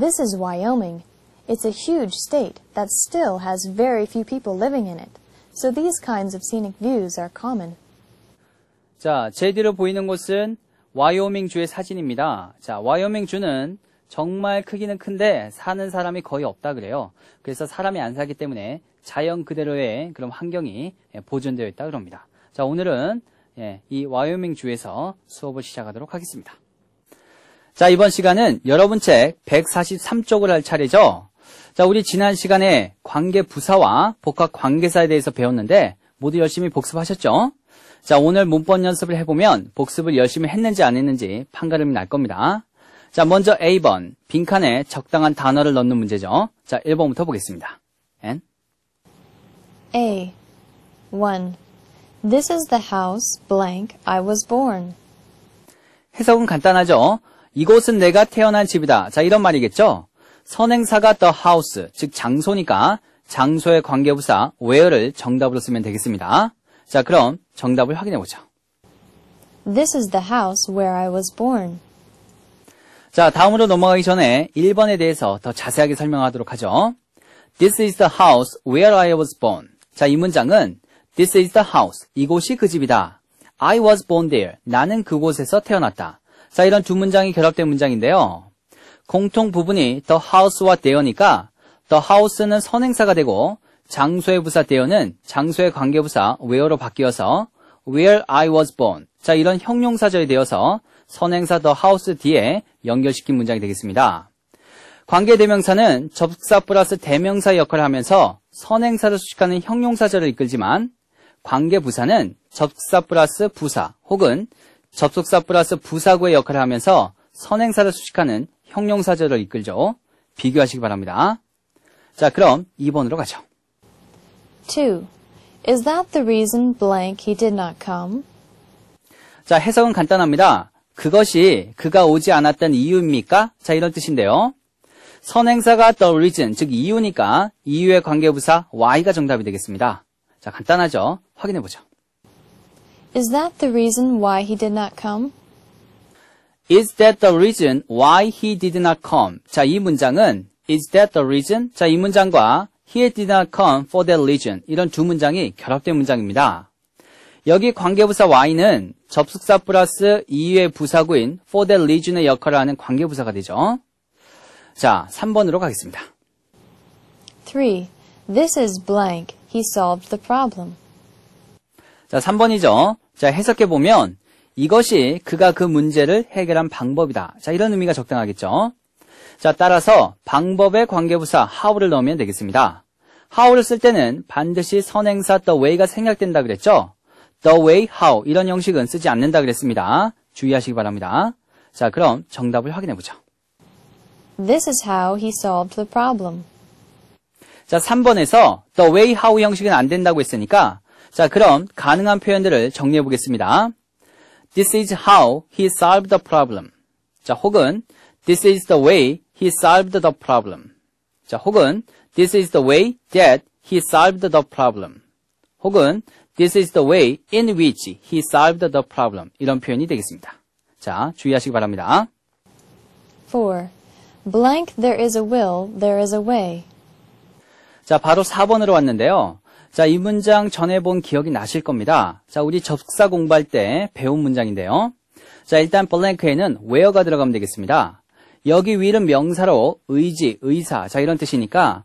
This is Wyoming. It's a huge state that still has very few people living in it, so these kinds of scenic views are common. 자, 제대로 보이는 곳은 와이오밍 주의 사진입니다. 자, 와이오밍 주는 정말 크기는 큰데 사는 사람이 거의 없다 그래요. 그래서 사람이 안사기 때문에 자연 그대로의 그런 환경이 예, 보존되어 있다 그럽니다. 자, 오늘은 예, 이 와이오밍 주에서 수업을 시작하도록 하겠습니다. 자, 이번 시간은 여러분 책 143쪽을 할 차례죠. 자, 우리 지난 시간에 관계 부사와 복합 관계사에 대해서 배웠는데 모두 열심히 복습하셨죠? 자, 오늘 문법 연습을 해보면 복습을 열심히 했는지 안 했는지 판가름이 날 겁니다. 자, 먼저 A번, 빈칸에 적당한 단어를 넣는 문제죠. 자, 1번부터 보겠습니다. n A. 1. This is the house blank I was born. 해석은 간단하죠? 이곳은 내가 태어난 집이다. 자, 이런 말이겠죠? 선행사가 the house, 즉 장소니까 장소의 관계부사 where를 정답으로 쓰면 되겠습니다. 자, 그럼 정답을 확인해 보죠. This is the house where I was born. 자, 다음으로 넘어가기 전에 1번에 대해서 더 자세하게 설명하도록 하죠. This is the house where I was born. 자, 이 문장은 This is the house. 이곳이 그 집이다. I was born there. 나는 그곳에서 태어났다. 자, 이런 두 문장이 결합된 문장인데요. 공통 부분이 the house와 t 어니까 the house는 선행사가 되고 장소의 부사 t 어는 장소의 관계부사 where로 바뀌어서 where I was born. 자, 이런 형용사절이 되어서 선행사 the house 뒤에 연결시킨 문장이 되겠습니다. 관계대명사는 접사 플러스 대명사 역할을 하면서 선행사를 수식하는 형용사절을 이끌지만 관계부사는 접사 플러스 부사 혹은 접속사 플러스 부사구의 역할을 하면서 선행사를 수식하는 형용사절을 이끌죠. 비교하시기 바랍니다. 자, 그럼 2번으로 가죠. 2. Is that the reason blank he did not come? 자, 해석은 간단합니다. 그것이 그가 오지 않았던 이유입니까? 자, 이런 뜻인데요. 선행사가 the reason, 즉 이유니까 이유의 관계부사 y가 정답이 되겠습니다. 자, 간단하죠? 확인해보죠. Is that the reason why he did not come? Is that the reason why he did not come? 자, 이 문장은 is that the reason? 자, 이 문장과 he did not come for that reason. 이런 두 문장이 결합된 문장입니다. 여기 관계부사 why는 접속사 플러스 이유의 부사구인 for that reason의 역할을 하는 관계부사가 되죠. 자, 3번으로 가겠습니다. 3. This is blank. He solved the problem. 자, 3번이죠. 자, 해석해 보면 이것이 그가 그 문제를 해결한 방법이다. 자, 이런 의미가 적당하겠죠. 자, 따라서 방법의 관계부사 how를 넣으면 되겠습니다. how를 쓸 때는 반드시 선행사 the way가 생략된다 그랬죠. the way, how 이런 형식은 쓰지 않는다 그랬습니다. 주의하시기 바랍니다. 자, 그럼 정답을 확인해 보죠. This is how he solved the problem. 자, 3번에서 the way, how 형식은 안 된다고 했으니까 자, 그럼 가능한 표현들을 정리해 보겠습니다. This is how he solved the problem. 자, 혹은 This is the way he solved the problem. 자, 혹은 This is the way that he solved the problem. 혹은 This is the way in which he solved the problem. 이런 표현이 되겠습니다. 자, 주의하시기 바랍니다. 4. Blank there is a will, there is a way. 자, 바로 4번으로 왔는데요. 자, 이 문장 전에 본 기억이 나실 겁니다. 자, 우리 접사 공부할 때 배운 문장인데요. 자, 일단 블랭크에는 where가 들어가면 되겠습니다. 여기 will은 명사로 의지, 의사, 자, 이런 뜻이니까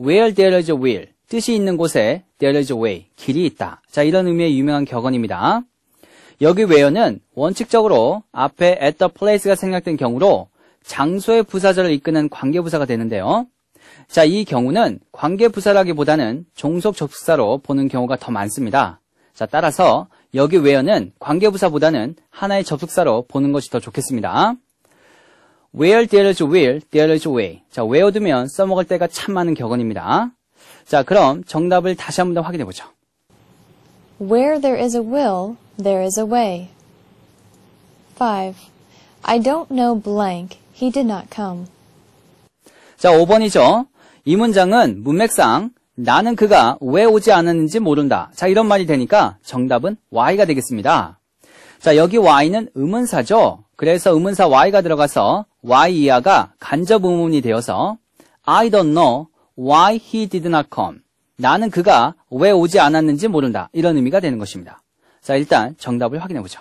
where there is a will, 뜻이 있는 곳에 there is a way, 길이 있다. 자, 이런 의미의 유명한 격언입니다. 여기 where는 원칙적으로 앞에 at the place가 생략된 경우로 장소의 부사절을 이끄는 관계부사가 되는데요. 자, 이 경우는 관계부사라기보다는 종속접사로 속 보는 경우가 더 많습니다. 자, 따라서 여기 where는 관계부사보다는 하나의 접속사로 보는 것이 더 좋겠습니다. where there is will, there is way. 자, where 두면 써먹을 때가 참 많은 격언입니다. 자, 그럼 정답을 다시 한 번 더 확인해 보죠. Where there is a will, there is a way. 5. I don't know blank. He did not come. 자, 5번이죠. 이 문장은 문맥상 나는 그가 왜 오지 않았는지 모른다. 자, 이런 말이 되니까 정답은 Y가 되겠습니다. 자, 여기 Y는 의문사죠. 그래서 의문사 Y가 들어가서 Y 이하가 간접 의문이 되어서 I don't know why he did not come. 나는 그가 왜 오지 않았는지 모른다. 이런 의미가 되는 것입니다. 자, 일단 정답을 확인해 보죠.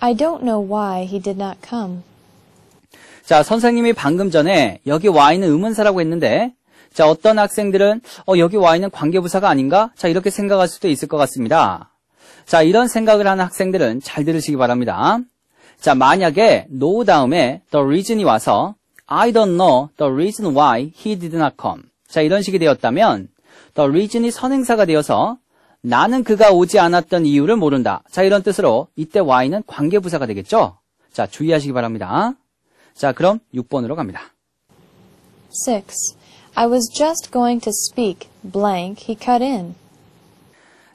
I don't know why he did not come. 자, 선생님이 방금 전에 여기 와 있는 의문사라고 했는데 자, 어떤 학생들은 어, 여기 와 있는 관계부사가 아닌가? 자, 이렇게 생각할 수도 있을 것 같습니다. 자, 이런 생각을 하는 학생들은 잘 들으시기 바랍니다. 자, 만약에 no 다음에 the reason이 와서 I don't know the reason why he did not come. 자, 이런 식이 되었다면 the reason이 선행사가 되어서 나는 그가 오지 않았던 이유를 모른다. 자, 이런 뜻으로 이때 why는 관계부사가 되겠죠? 자, 주의하시기 바랍니다. 자, 그럼 6번으로 갑니다. 6. I was just going to speak. blank he cut in.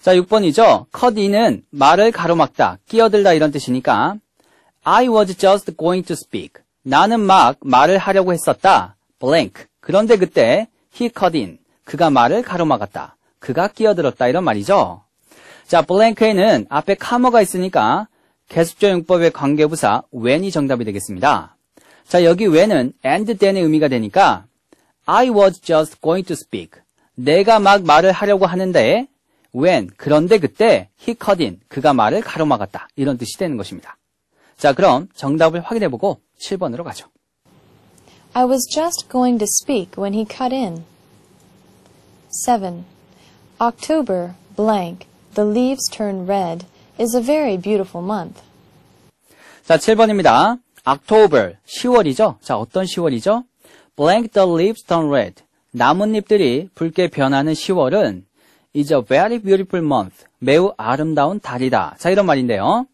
자, 6번이죠. cut in은 말을 가로막다, 끼어들다 이런 뜻이니까 I was just going to speak. 나는 막 말을 하려고 했었다. blank. 그런데 그때 he cut in. 그가 말을 가로막았다. 그가 끼어들었다 이런 말이죠. 자, blank에는 앞에 카머가 있으니까 계속적 용법의 관계부사 when이 정답이 되겠습니다. 자, 여기 when은 and then의 의미가 되니까 I was just going to speak. 내가 막 말을 하려고 하는데 when, 그런데 그때 he cut in, 그가 말을 가로막았다. 이런 뜻이 되는 것입니다. 자, 그럼 정답을 확인해보고 7번으로 가죠. I was just going to speak when he cut in. 7. October, blank, the leaves turn red, is a very beautiful month. 자, 7번입니다. October, 10월이죠? 자, 어떤 10월이죠? Blank the leaves turn red. 나뭇잎들이 붉게 변하는 10월은 is a very beautiful month. 매우 아름다운 달이다. 자, 이런 말인데요.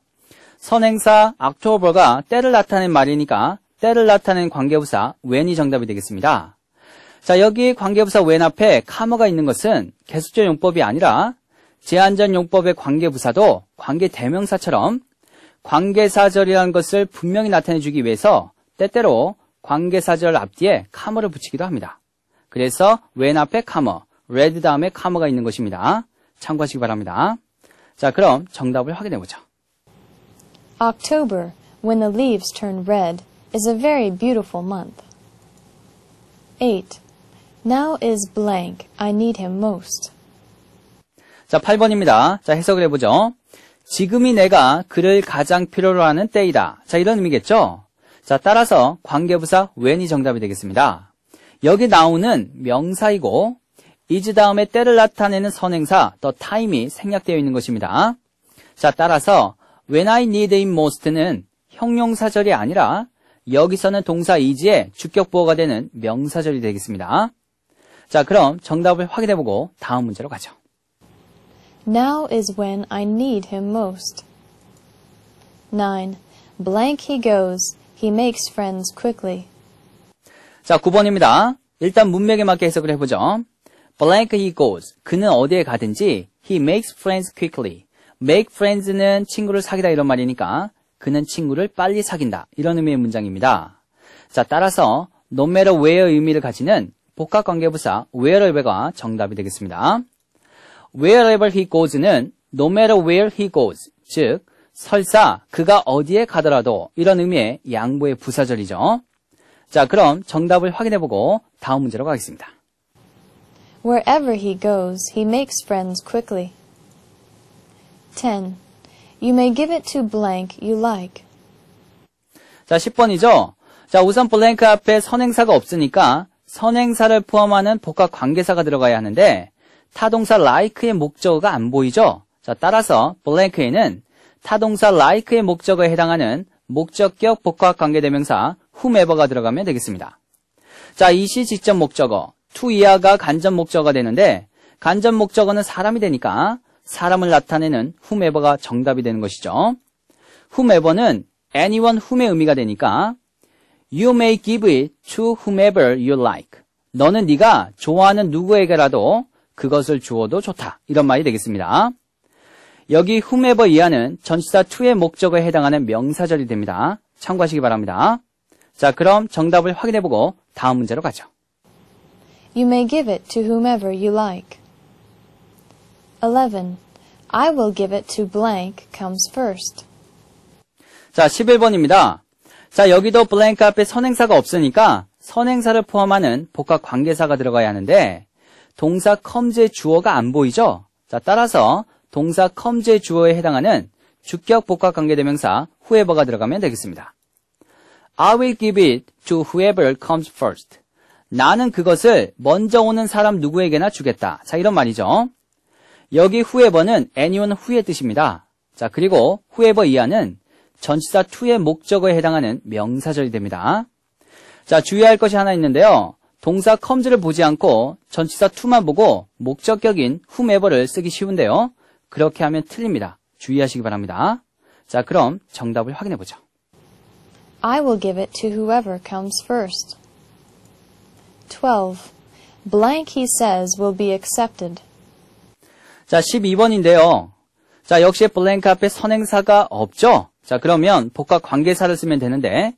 선행사 October가 때를 나타낸 말이니까 때를 나타낸 관계부사 when이 정답이 되겠습니다. 자, 여기 관계부사 when 앞에 카머가 있는 것은 개수절 용법이 아니라 제한전 용법의 관계부사도 관계대명사처럼 관계사절이라는 것을 분명히 나타내주기 위해서 때때로 관계사절 앞뒤에 카머를 붙이기도 합니다. 그래서 when 앞에 카머, red 다음에 카머가 있는 것입니다. 참고하시기 바랍니다. 자, 그럼 정답을 확인해 보죠. October, when the leaves turn red, is a very beautiful month. 8. Now is blank. I need him most. 자, 8번입니다. 자, 해석을 해보죠. 지금이 내가 그를 가장 필요로 하는 때이다. 자, 이런 의미겠죠? 자, 따라서 관계부사 when이 정답이 되겠습니다. 여기 나오는 명사이고 is 다음에 때를 나타내는 선행사 the time이 생략되어 있는 것입니다. 자, 따라서 when I need it most는 형용사절이 아니라 여기서는 동사 is에 주격부어가 되는 명사절이 되겠습니다. 자, 그럼 정답을 확인해보고 다음 문제로 가죠. Now is when I need him most. 9. Blank he goes. He makes friends quickly. 자, 9번입니다. 일단 문맥에 맞게 해석을 해보죠. Blank he goes. 그는 어디에 가든지 he makes friends quickly. make friends는 친구를 사귀다 이런 말이니까 그는 친구를 빨리 사귄다 이런 의미의 문장입니다. 자, 따라서 no matter where의 의미를 가지는 복합관계부사 where를 배가 정답이 되겠습니다. wherever he goes는 no matter where he goes, 즉 설사 그가 어디에 가더라도 이런 의미의 양보의 부사절이죠. 자, 그럼 정답을 확인해보고 다음 문제로 가겠습니다. Wherever he goes, he makes friends quickly. 10. You may give it to blank you like. 자, 10번이죠. 자, 우선 블랭크 앞에 선행사가 없으니까 선행사를 포함하는 복합 관계사가 들어가야 하는데 타동사 like의 목적어가 안 보이죠? 자, 따라서 blank에는 타동사 like의 목적어에 해당하는 목적격 복합 관계대명사 whomever가 들어가면 되겠습니다. 자, 이 시 직접 목적어 to 이하가 간접 목적어가 되는데 간접 목적어는 사람이 되니까 사람을 나타내는 whomever가 정답이 되는 것이죠. whomever는 anyone whom의 의미가 되니까 you may give it to whomever you like. 너는 네가 좋아하는 누구에게라도 그것을 주어도 좋다. 이런 말이 되겠습니다. 여기 whomever 이하는 전치사 to의 목적에 해당하는 명사절이 됩니다. 참고하시기 바랍니다. 자, 그럼 정답을 확인해보고 다음 문제로 가죠. You may give it to whomever you like. 11. I will give it to blank comes first. 자, 11번입니다. 자, 여기도 blank 앞에 선행사가 없으니까 선행사를 포함하는 복합 관계사가 들어가야 하는데 동사 컴의 주어가 안 보이죠? 자, 따라서 동사 컴의 주어에 해당하는 주격 복합 관계대명사 whoever가 들어가면 되겠습니다. I will give it to whoever comes first. 나는 그것을 먼저 오는 사람 누구에게나 주겠다. 자, 이런 말이죠. 여기 whoever는 anyone who의 뜻입니다. 자, 그리고 whoever 이하는 전치사 to의 목적어에 해당하는 명사절이 됩니다. 자, 주의할 것이 하나 있는데요. 동사 컴즈를 보지 않고 전치사 투만 보고 목적격인 whomever를 쓰기 쉬운데요. 그렇게 하면 틀립니다. 주의하시기 바랍니다. 자, 그럼 정답을 확인해 보죠. I will give it to whoever comes first. 12. Blank he says will be accepted. 자, 12번인데요. 자, 역시 블랭크 앞에 선행사가 없죠? 자, 그러면 복합 관계사를 쓰면 되는데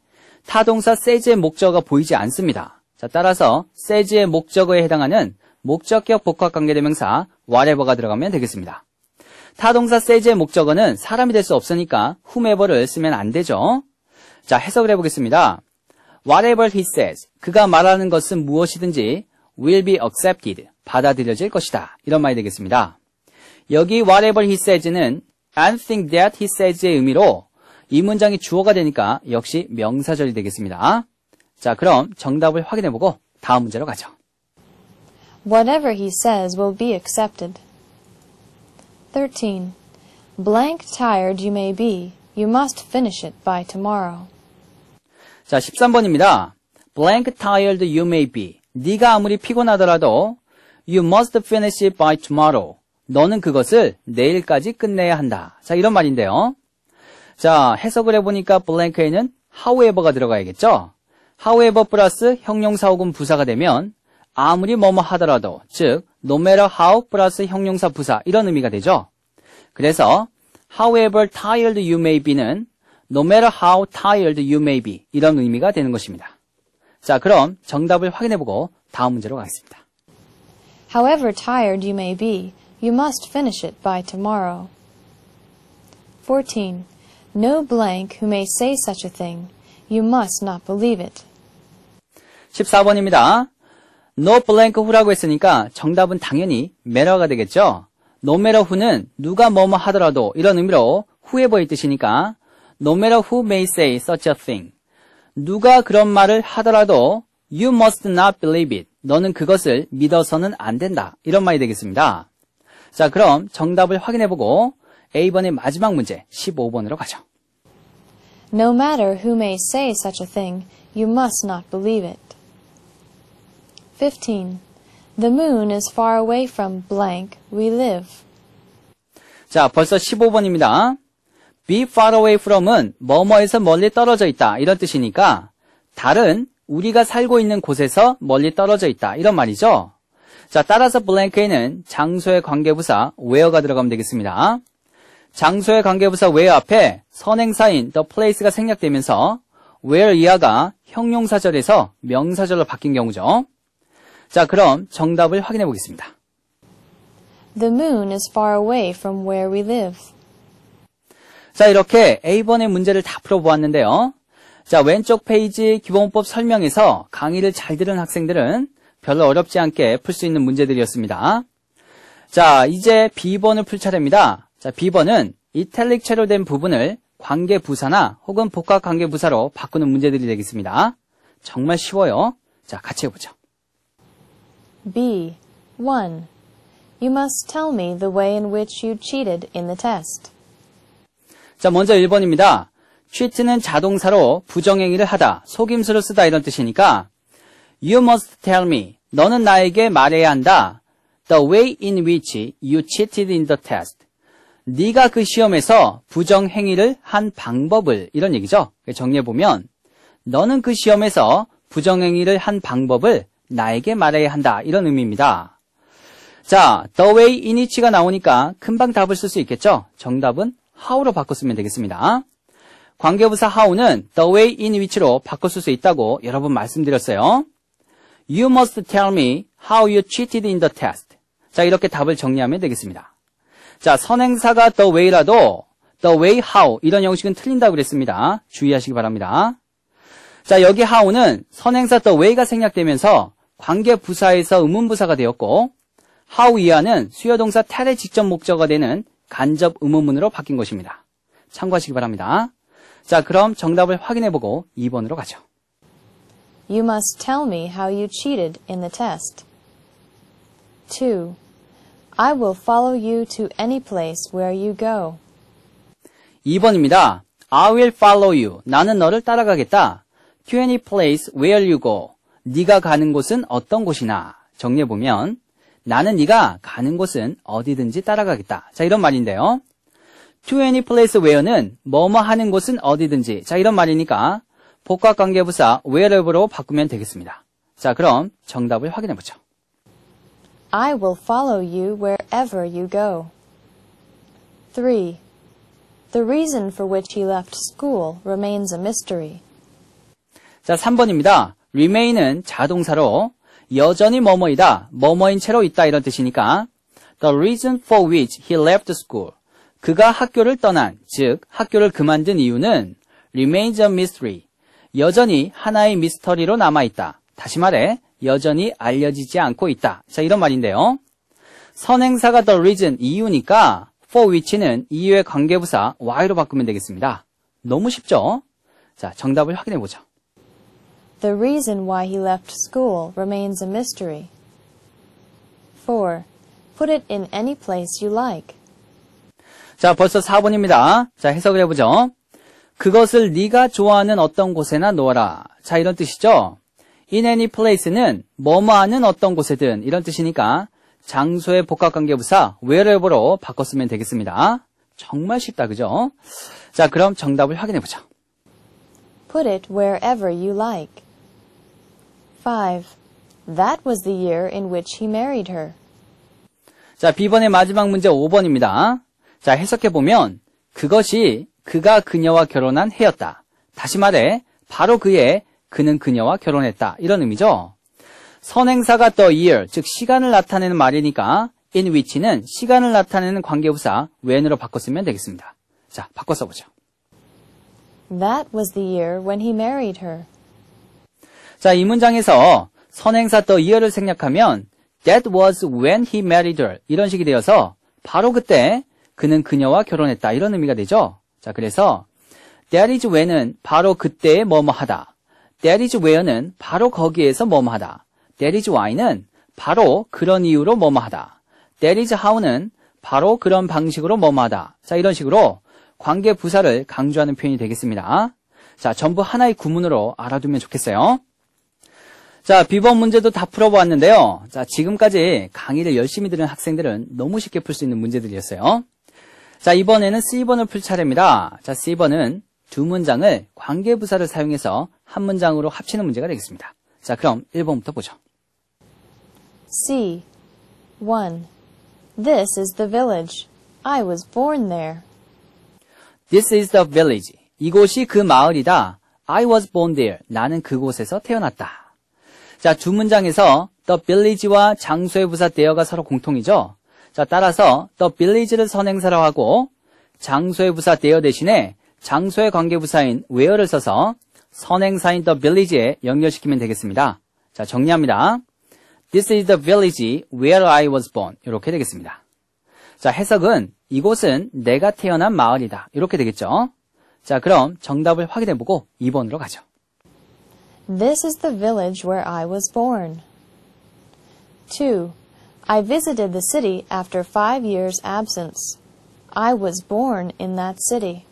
타동사 says의 목적어가 보이지 않습니다. 자, 따라서 says의 목적어에 해당하는 목적격 복합관계대명사 whatever가 들어가면 되겠습니다. 타동사 says의 목적어는 사람이 될 수 없으니까 whomever를 쓰면 안 되죠. 자, 해석을 해보겠습니다. Whatever he says, 그가 말하는 것은 무엇이든지 will be accepted, 받아들여질 것이다. 이런 말이 되겠습니다. 여기 whatever he says는 anything that he says의 의미로 이 문장이 주어가 되니까 역시 명사절이 되겠습니다. 자, 그럼 정답을 확인해보고 다음 문제로 가죠. Whatever he says will be accepted. 13. Blank tired you may be. You must finish it by tomorrow. 자, 13번입니다. Blank tired you may be. 네가 아무리 피곤하더라도 you must finish it by tomorrow. 너는 그것을 내일까지 끝내야 한다. 자, 이런 말인데요. 자, 해석을 해보니까 blank에는 however가 들어가야겠죠? however 플러스 형용사 혹은 부사가 되면 아무리 뭐뭐 하더라도 즉 no matter how 플러스 형용사 부사 이런 의미가 되죠. 그래서 however tired you may be는 no matter how tired you may be 이런 의미가 되는 것입니다. 자 그럼 정답을 확인해보고 다음 문제로 가겠습니다. However tired you may be, you must finish it by tomorrow. 14. No blank who may say such a thing, you must not believe it. 14번입니다. no blank who라고 했으니까 정답은 당연히 matter가 되겠죠. no matter who는 누가 뭐뭐 하더라도 이런 의미로 whoever의 뜻이니까 no matter who may say such a thing 누가 그런 말을 하더라도 you must not believe it 너는 그것을 믿어서는 안 된다 이런 말이 되겠습니다. 자 그럼 정답을 확인해보고 A번의 마지막 문제 15번으로 가죠. No matter who may say such a thing, you must not believe it. 15. The moon is far away from blank we live. 자, 벌써 15번입니다. be far away from은 뭐뭐에서 멀리 떨어져 있다 이런 뜻이니까 다른 우리가 살고 있는 곳에서 멀리 떨어져 있다 이런 말이죠. 자, 따라서 b l a n k 에는 장소의 관계부사 where가 들어가면 되겠습니다. 장소의 관계부사 where 앞에 선행사인 the place가 생략되면서 where 이하가 형용사절에서 명사절로 바뀐 경우죠. 자, 그럼 정답을 확인해 보겠습니다. The moon is far away from where we live. 자, 이렇게 A번의 문제를 다 풀어보았는데요. 자, 왼쪽 페이지 기본법 설명에서 강의를 잘 들은 학생들은 별로 어렵지 않게 풀 수 있는 문제들이었습니다. 자, 이제 B번을 풀 차례입니다. 자, B번은 이탈릭 채로 된 부분을 관계부사나 혹은 복합관계부사로 바꾸는 문제들이 되겠습니다. 정말 쉬워요. 자, 같이 해보죠. B. 1. You must tell me the way in which you cheated in the test. 자, 먼저 1번입니다. cheat는 자동사로 부정행위를 하다, 속임수를 쓰다 이런 뜻이니까 You must tell me. 너는 나에게 말해야 한다. The way in which you cheated in the test. 네가 그 시험에서 부정 행위를 한 방법을 이런 얘기죠. 정리해 보면 너는 그 시험에서 부정 행위를 한 방법을 나에게 말해야 한다. 이런 의미입니다. 자, the way in which가 나오니까 금방 답을 쓸 수 있겠죠? 정답은 how로 바꿨으면 되겠습니다. 관계부사 how는 the way in which로 바꿨을수 있다고 여러 분 말씀드렸어요. You must tell me how you cheated in the test. 자, 이렇게 답을 정리하면 되겠습니다. 자, 선행사가 the way라도 the way how 이런 형식은 틀린다고 그랬습니다. 주의하시기 바랍니다. 자, 여기 how는 선행사 the way가 생략되면서 관계부사에서 의문부사가 되었고 how 이하는 수요동사 텔의 직접 목적어 되는 간접 의문문으로 바뀐 것입니다. 참고하시기 바랍니다. 자, 그럼 정답을 확인해보고 2번으로 가죠. You must tell me how you cheated in the test. 2. I will follow you to any place where you go. 2번입니다. I will follow you. 나는 너를 따라가겠다. To any place where you go. 네가 가는 곳은 어떤 곳이나 정리해 보면 나는 네가 가는 곳은 어디든지 따라가겠다. 자, 이런 말인데요. to any place where는 뭐뭐 하는 곳은 어디든지. 자, 이런 말이니까 복합 관계부사 where로 바꾸면 되겠습니다. 자, 그럼 정답을 확인해 보죠. I will follow you wherever you go. 3. The reason for which he left school remains a mystery. 자, 3번입니다. remain은 자동사로 여전히 뭐뭐이다, 뭐뭐인 채로 있다 이런 뜻이니까 the reason for which he left school 그가 학교를 떠난, 즉 학교를 그만둔 이유는 remains a mystery 여전히 하나의 미스터리로 남아있다. 다시 말해 여전히 알려지지 않고 있다. 자 이런 말인데요. 선행사가 the reason 이유니까 for which는 이유의 관계부사 w h y로 바꾸면 되겠습니다. 너무 쉽죠? 자 정답을 확인해보죠. The reason why he left school remains a mystery. 4. Put it in any place you like. 자, 벌써 4번입니다. 자, 해석을 해보죠. 그것을 네가 좋아하는 어떤 곳에나 놓아라. 자, 이런 뜻이죠. in any place는 뭐뭐 하는 어떤 곳에든 이런 뜻이니까 장소의 복합관계부사 wherever로 바꿨으면 되겠습니다. 정말 쉽다, 그죠? 자, 그럼 정답을 확인해보죠. Put it wherever you like. 5. That was the year in which he married her. 자, B번의 마지막 문제 5번입니다. 자, 해석해 보면 그것이 그가 그녀와 결혼한 해였다. 다시 말해 바로 그해 그는 그녀와 결혼했다. 이런 의미죠. 선행사가 the year, 즉 시간을 나타내는 말이니까 in which는 시간을 나타내는 관계부사 when으로 바꿨으면 되겠습니다. 자, 바꿔 써보죠. That was the year when he married her. 자, 이 문장에서 선행사 또이어를 생략하면 that was when he married her 이런 식이 되어서 바로 그때 그는 그녀와 결혼했다 이런 의미가 되죠. 자, 그래서 that is when은 바로 그때의 뭐뭐하다. that is where는 바로 거기에서 뭐뭐하다. that is why는 바로 그런 이유로 뭐뭐하다. that is how는 바로 그런 방식으로 뭐뭐하다. 자, 이런 식으로 관계 부사를 강조하는 표현이 되겠습니다. 자, 전부 하나의 구문으로 알아두면 좋겠어요. 자, 비번 문제도 다 풀어보았는데요. 자, 지금까지 강의를 열심히 들은 학생들은 너무 쉽게 풀 수 있는 문제들이었어요. 자, 이번에는 C번을 풀 차례입니다. 자, C번은 두 문장을 관계부사를 사용해서 한 문장으로 합치는 문제가 되겠습니다. 자, 그럼 1번부터 보죠. C. 1. This is the village. I was born there. This is the village. 이곳이 그 마을이다. I was born there. 나는 그곳에서 태어났다. 자, 주문장에서 the village와 장소의 부사 대어가 서로 공통이죠. 자, 따라서 the village를 선행사로 하고 장소의 부사 대어 대신에 장소의 관계부사인 where를 써서 선행사인 the village에 연결시키면 되겠습니다. 자, 정리합니다. This is the village where I was born. 이렇게 되겠습니다. 자, 해석은 이곳은 내가 태어난 마을이다. 이렇게 되겠죠. 자, 그럼 정답을 확인해보고 2번으로 가죠. This is the village where I was born. 2. I visited the city after five years' absence. I was born in that city.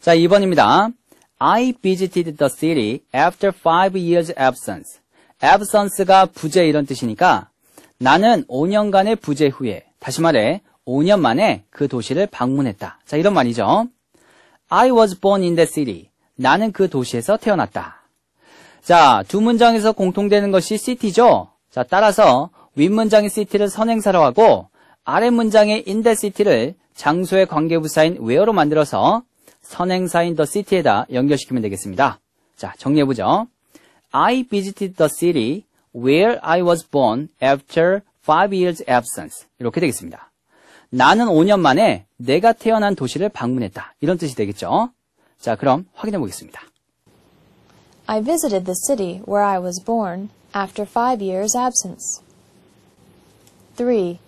자, 2번입니다. I visited the city after five years' absence. absence가 부재 이런 뜻이니까 나는 5년간의 부재 후에, 다시 말해 5년 만에 그 도시를 방문했다. 자, 이런 말이죠. I was born in the city. 나는 그 도시에서 태어났다. 자, 두 문장에서 공통되는 것이 city죠. 자, 따라서 윗문장의 city를 선행사로 하고 아랫 문장의 in the city를 장소의 관계부사인 where로 만들어서 선행사인 the city에다 연결시키면 되겠습니다. 자, 정리해보죠. I visited the city where I was born after five years absence. 이렇게 되겠습니다. 나는 5년 만에 내가 태어난 도시를 방문했다. 이런 뜻이 되겠죠. 자, 그럼 확인해 보겠습니다. I visited the city where I was born after five years' absence. 3.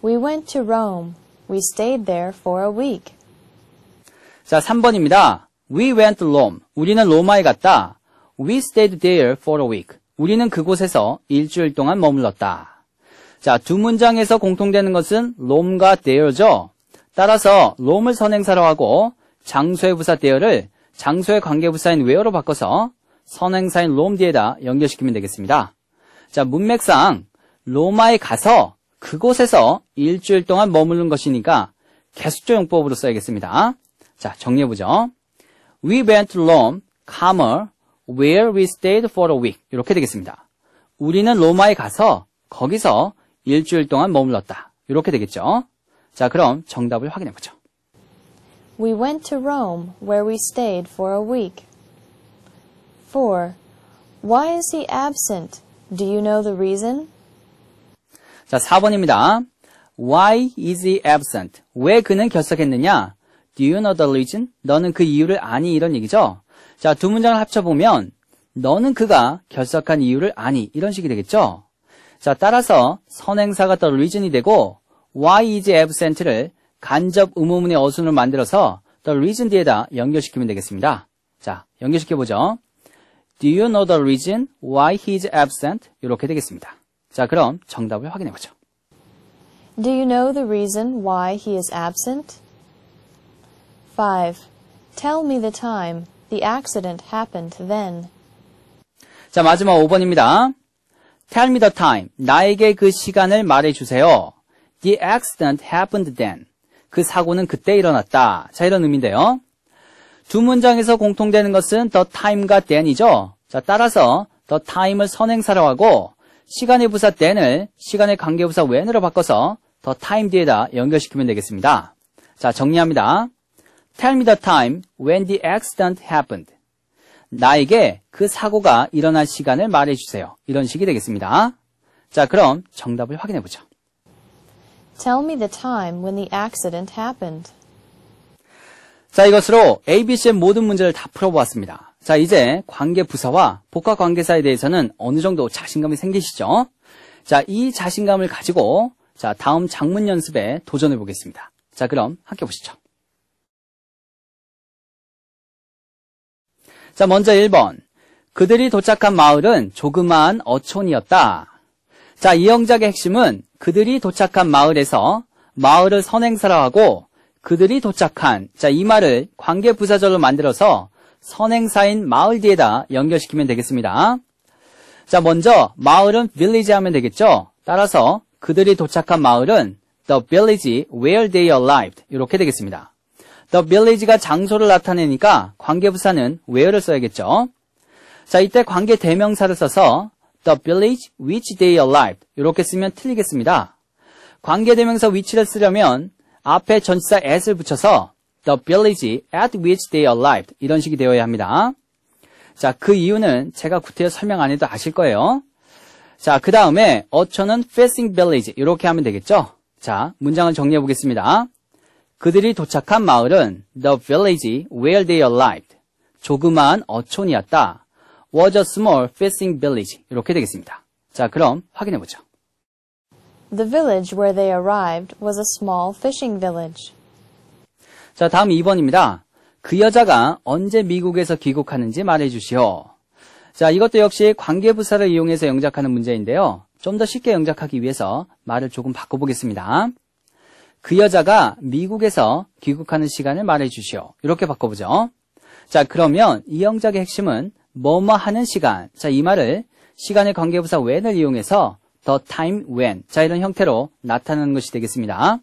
We went to Rome. We stayed there for a week. 자, 3번입니다. We went to Rome. 우리는 로마에 갔다. We stayed there for a week. 우리는 그곳에서 일주일 동안 머물렀다. 자, 두 문장에서 공통되는 것은 롬과 there죠. 따라서 롬을 선행사로 하고 장소의 부사 there를 장소의 관계부사인 where로 바꿔서 선행사인 롬디에다 연결시키면 되겠습니다. 자, 문맥상 로마에 가서 그곳에서 일주일 동안 머무른 것이니까 계수조 용법으로 써야겠습니다. 자, 정리해보죠. We went to Rome, c o m e a where we stayed for a week. 이렇게 되겠습니다. 우리는 로마에 가서 거기서 일주일 동안 머물렀다. 이렇게 되겠죠. 자, 그럼 정답을 확인해보죠. We went to Rome, where we stayed for a week. 4. Why is he absent? Do you know the reason? 자, 4번입니다. Why is he absent? 왜 그는 결석했느냐? Do you know the reason? 너는 그 이유를 아니 이런 얘기죠. 자, 두 문장을 합쳐보면 너는 그가 결석한 이유를 아니 이런 식이 되겠죠. 자, 따라서 선행사가 the reason이 되고 why is absent를 간접 의무문의 어순으로 만들어서 the reason 뒤에다 연결시키면 되겠습니다. 자, 연결시켜보죠. Do you know the reason why he is absent? 이렇게 되겠습니다. 자, 그럼 정답을 확인해 보죠. Do you know the reason why he is absent? 5. Tell me the time the accident happened then. 자, 마지막 5번입니다. Tell me the time. 나에게 그 시간을 말해 주세요. The accident happened then. 그 사고는 그때 일어났다. 자, 이런 의미인데요. 두 문장에서 공통되는 것은 the time과 then이죠. 자, 따라서 the time을 선행사로 하고 시간의 부사 then을 시간의 관계부사 when으로 바꿔서 the time 뒤에다 연결시키면 되겠습니다. 자, 정리합니다. Tell me the time when the accident happened. 나에게 그 사고가 일어날 시간을 말해주세요. 이런 식이 되겠습니다. 자, 그럼 정답을 확인해보죠. Tell me the time when the accident happened. 자, 이것으로 ABC의 모든 문제를 다 풀어보았습니다. 자, 이제 관계 부사와 복합 관계사에 대해서는 어느 정도 자신감이 생기시죠? 자, 이 자신감을 가지고 자, 다음 작문 연습에 도전해 보겠습니다. 자, 그럼 함께 보시죠. 자, 먼저 1번. 그들이 도착한 마을은 조그마한 어촌이었다. 자, 이 영작의 핵심은 그들이 도착한 마을에서 마을을 선행사라 하고 그들이 도착한 자 이 말을 관계 부사절로 만들어서 선행사인 마을 뒤에다 연결시키면 되겠습니다. 자 먼저 마을은 village 하면 되겠죠. 따라서 그들이 도착한 마을은 the village where they arrived 이렇게 되겠습니다. the village가 장소를 나타내니까 관계부사는 where를 써야겠죠. 자 이때 관계 대명사를 써서 the village which they arrived 이렇게 쓰면 틀리겠습니다. 관계 대명사 위치를 쓰려면 앞에 전치사 at을 붙여서 the village at which they arrived 이런 식이 되어야 합니다. 자, 그 이유는 제가 구태여 설명 안 해도 아실 거예요. 자, 그 다음에 어처는 facing village 이렇게 하면 되겠죠? 자, 문장을 정리해 보겠습니다. 그들이 도착한 마을은 the village where they arrived 조그마한 어촌이었다. was a small facing village 이렇게 되겠습니다. 자, 그럼 확인해 보죠. The village where they arrived was a small fishing village. 자, 다음 2번입니다. 그 여자가 언제 미국에서 귀국하는지 말해 주시오. 자, 이것도 역시 관계부사를 이용해서 영작하는 문제인데요. 좀 더 쉽게 영작하기 위해서 말을 조금 바꿔보겠습니다. 그 여자가 미국에서 귀국하는 시간을 말해 주시오. 이렇게 바꿔보죠. 자, 그러면 이 영작의 핵심은 뭐뭐 하는 시간. 자, 이 말을 시간의 관계부사 when을 이용해서 the time when 자 이런 형태로 나타나는 것이 되겠습니다.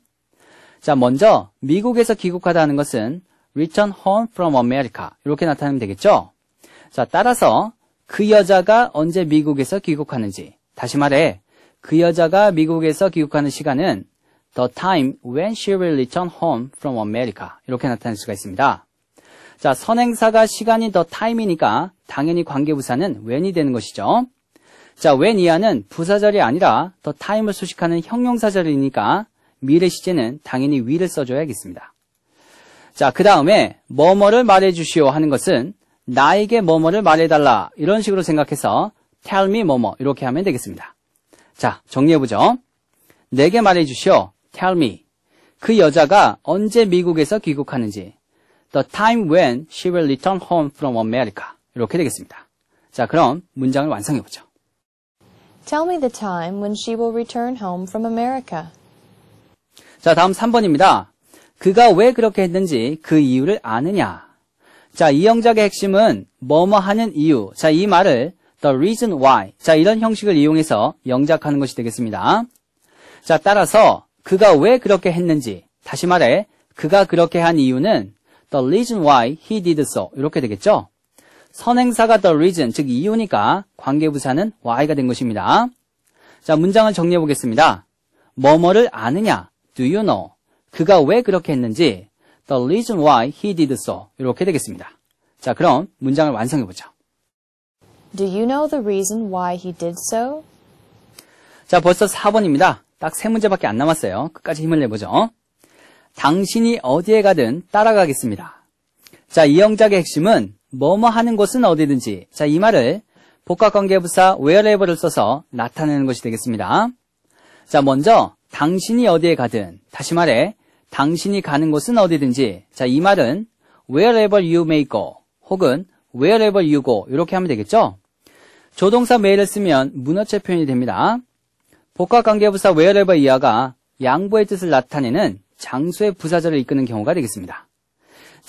자 먼저 미국에서 귀국하다 는 것은 return home from America 이렇게 나타나면 되겠죠. 자 따라서 그 여자가 언제 미국에서 귀국하는지 다시 말해 그 여자가 미국에서 귀국하는 시간은 the time when she will return home from America 이렇게 나타날 수가 있습니다. 자 선행사가 시간이 the time이니까 당연히 관계부사는 when이 되는 것이죠. 자, when 이하는 부사절이 아니라 더타임을 수식하는 형용사절이니까 미래 시제는 당연히 위를 써줘야겠습니다. 자, 그 다음에 뭐뭐를 말해주시오 하는 것은 나에게 뭐뭐를 말해달라 이런 식으로 생각해서 tell me 뭐뭐 이렇게 하면 되겠습니다. 자, 정리해보죠. 내게 말해주시오. tell me. 그 여자가 언제 미국에서 귀국하는지 the time when she will return home from America 이렇게 되겠습니다. 자, 그럼 문장을 완성해보죠. Tell me the time when she will return home from America. 자, 다음 3번입니다. 그가 왜 그렇게 했는지 그 이유를 아느냐. 자, 이 영작의 핵심은 뭐뭐 하는 이유. 자, 이 말을 the reason why. 자, 이런 형식을 이용해서 영작하는 것이 되겠습니다. 자, 따라서 그가 왜 그렇게 했는지. 다시 말해, 그가 그렇게 한 이유는 the reason why he did so. 이렇게 되겠죠? 선행사가 the reason, 즉 이유니까 관계부사는 why가 된 것입니다. 자, 문장을 정리해 보겠습니다. 뭐뭐를 아느냐, do you know, 그가 왜 그렇게 했는지, the reason why he did so, 이렇게 되겠습니다. 자, 그럼 문장을 완성해 보죠. Do you know the reason why he did so? 자, 벌써 4번입니다. 딱 세 문제밖에 안 남았어요. 끝까지 힘을 내보죠. 당신이 어디에 가든 따라가겠습니다. 자, 이 영작의 핵심은 뭐뭐 하는 곳은 어디든지 자 이 말을 복합관계부사 wherever를 써서 나타내는 것이 되겠습니다. 자 먼저 당신이 어디에 가든 다시 말해 당신이 가는 곳은 어디든지 자 이 말은 wherever you may go 혹은 wherever you go 이렇게 하면 되겠죠. 조동사 m 일을 쓰면 문어체 표현이 됩니다. 복합관계부사 wherever 이하가 양보의 뜻을 나타내는 장소의 부사절을 이끄는 경우가 되겠습니다.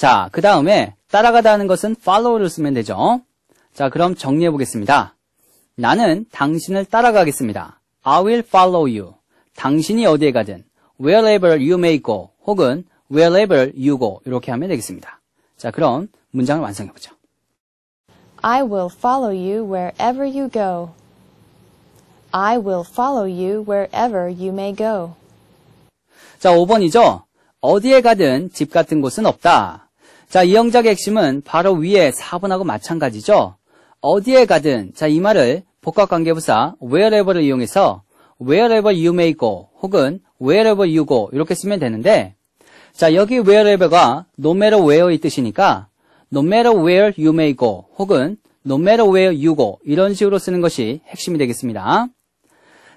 자, 그 다음에 따라가다는 것은 follow를 쓰면 되죠. 자, 그럼 정리해 보겠습니다. 나는 당신을 따라가겠습니다. I will follow you. 당신이 어디에 가든 wherever you may go 혹은 wherever you go 이렇게 하면 되겠습니다. 자, 그럼 문장을 완성해 보죠. I will follow you wherever you go. I will follow you wherever you may go. 자, 5번이죠. 어디에 가든 집 같은 곳은 없다. 자, 이형작의 핵심은 바로 위에 4번하고 마찬가지죠. 어디에 가든, 자, 이 말을 복합 관계부사 wherever를 이용해서 wherever you may go 혹은 wherever you go 이렇게 쓰면 되는데 자, 여기 wherever가 no matter where의 뜻이니까 no matter where you may go 혹은 no matter where you go 이런 식으로 쓰는 것이 핵심이 되겠습니다.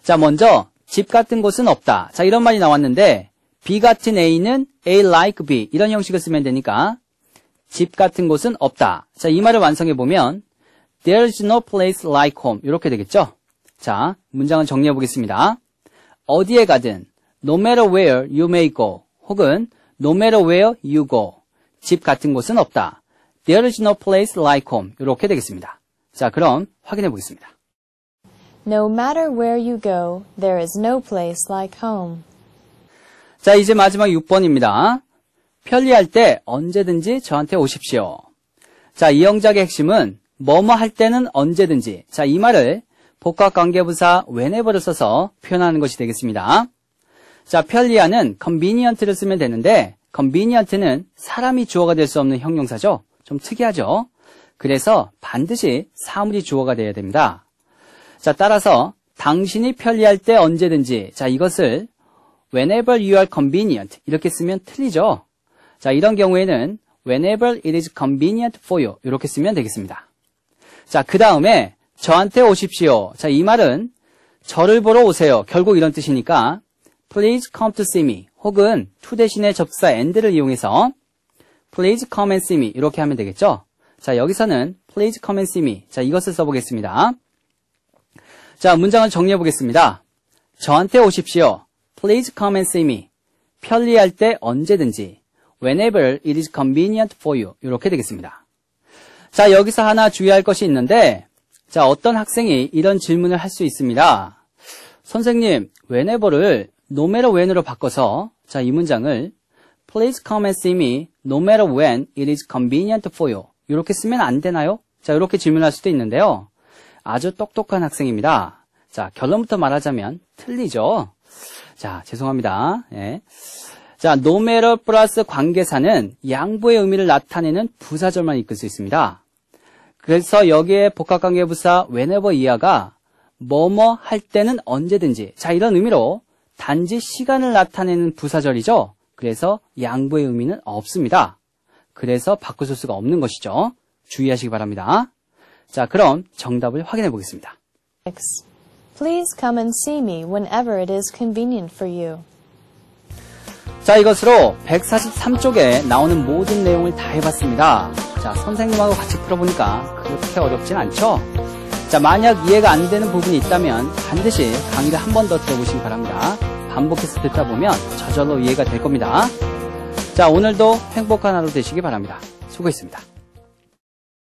자, 먼저 집 같은 곳은 없다. 자, 이런 말이 나왔는데 B 같은 A는 A like B 이런 형식을 쓰면 되니까 집 같은 곳은 없다. 자, 이 말을 완성해 보면 There's no place like home. 이렇게 되겠죠? 자, 문장을 정리해 보겠습니다. 어디에 가든 no matter where you may go 혹은 no matter where you go 집 같은 곳은 없다. There s no place like home. 이렇게 되겠습니다. 자, 그럼 확인해 보겠습니다. No matter where you go, there is no place like home. 자, 이제 마지막 6번입니다. 편리할 때 언제든지 저한테 오십시오. 자, 이 영작의 핵심은 뭐뭐 할 때는 언제든지. 자, 이 말을 복합 관계부사 whenever를 써서 표현하는 것이 되겠습니다. 자, 편리한은 convenient를 쓰면 되는데 convenient는 사람이 주어가 될 수 없는 형용사죠. 좀 특이하죠. 그래서 반드시 사물이 주어가 돼야 됩니다. 자, 따라서 당신이 편리할 때 언제든지 자, 이것을 whenever you are convenient 이렇게 쓰면 틀리죠. 자, 이런 경우에는 whenever it is convenient for you 이렇게 쓰면 되겠습니다. 자, 그 다음에 저한테 오십시오. 자, 이 말은 저를 보러 오세요. 결국 이런 뜻이니까 please come to see me 혹은 to 대신에 접사 and를 이용해서 please come and see me 이렇게 하면 되겠죠. 자, 여기서는 please come and see me 자, 이것을 써보겠습니다. 자, 문장을 정리해 보겠습니다. 저한테 오십시오. please come and see me 편리할 때 언제든지 whenever it is convenient for you 이렇게 되겠습니다. 자 여기서 하나 주의할 것이 있는데 자 어떤 학생이 이런 질문을 할 수 있습니다. 선생님 whenever를 no matter when으로 바꿔서 자이 문장을 please come and see me no matter when it is convenient for you 이렇게 쓰면 안 되나요? 자 이렇게 질문할 수도 있는데요. 아주 똑똑한 학생입니다. 자 결론부터 말하자면 틀리죠. 자 죄송합니다. 예. 자, 노메러 플러스 관계사는 양보의 의미를 나타내는 부사절만 이끌 수 있습니다. 그래서 여기에 복합관계부사 whenever 이하가 뭐뭐 할 때는 언제든지 자 이런 의미로 단지 시간을 나타내는 부사절이죠. 그래서 양보의 의미는 없습니다. 그래서 바꾸실 수가 없는 것이죠. 주의하시기 바랍니다. 자 그럼 정답을 확인해 보겠습니다. Please come and see me whenever it is convenient for you. 자 이것으로 143쪽에 나오는 모든 내용을 다 해봤습니다. 자 선생님하고 같이 풀어보니까 그렇게 어렵진 않죠? 자 만약 이해가 안 되는 부분이 있다면 반드시 강의를 한 번 더 들어보시기 바랍니다. 반복해서 듣다 보면 저절로 이해가 될 겁니다. 자 오늘도 행복한 하루 되시기 바랍니다. 수고했습니다.